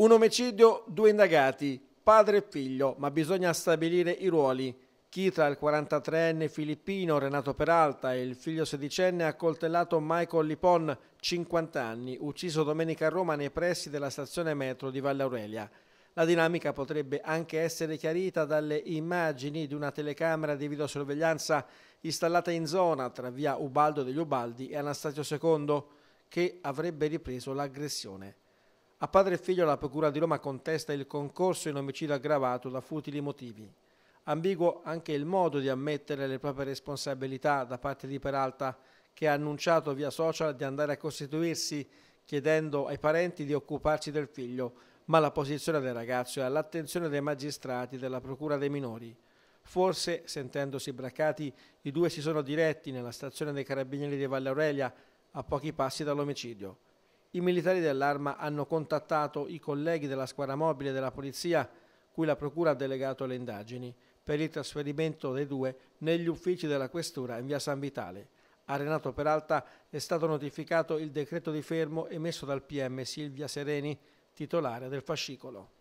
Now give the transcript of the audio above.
Un omicidio, due indagati, padre e figlio, ma bisogna stabilire i ruoli. Chi tra il 43enne filippino Renato Peralta e il figlio sedicenne ha coltellato Michael Lipon, 50 anni, ucciso domenica a Roma nei pressi della stazione metro di Valle Aurelia. La dinamica potrebbe anche essere chiarita dalle immagini di una telecamera di videosorveglianza installata in zona tra via Ubaldo degli Ubaldi e Anastasio II, che avrebbe ripreso l'aggressione. A padre e figlio la Procura di Roma contesta il concorso in omicidio aggravato da futili motivi. Ambiguo anche il modo di ammettere le proprie responsabilità da parte di Peralta, che ha annunciato via social di andare a costituirsi chiedendo ai parenti di occuparsi del figlio, ma la posizione del ragazzo è all'attenzione dei magistrati della Procura dei minori. Forse, sentendosi braccati, i due si sono diretti nella stazione dei Carabinieri di Valle Aurelia, a pochi passi dall'omicidio. I militari dell'arma hanno contattato i colleghi della squadra mobile della polizia, cui la procura ha delegato le indagini, per il trasferimento dei due negli uffici della questura in via San Vitale. A Renato Peralta è stato notificato il decreto di fermo emesso dal PM Silvia Sereni, titolare del fascicolo.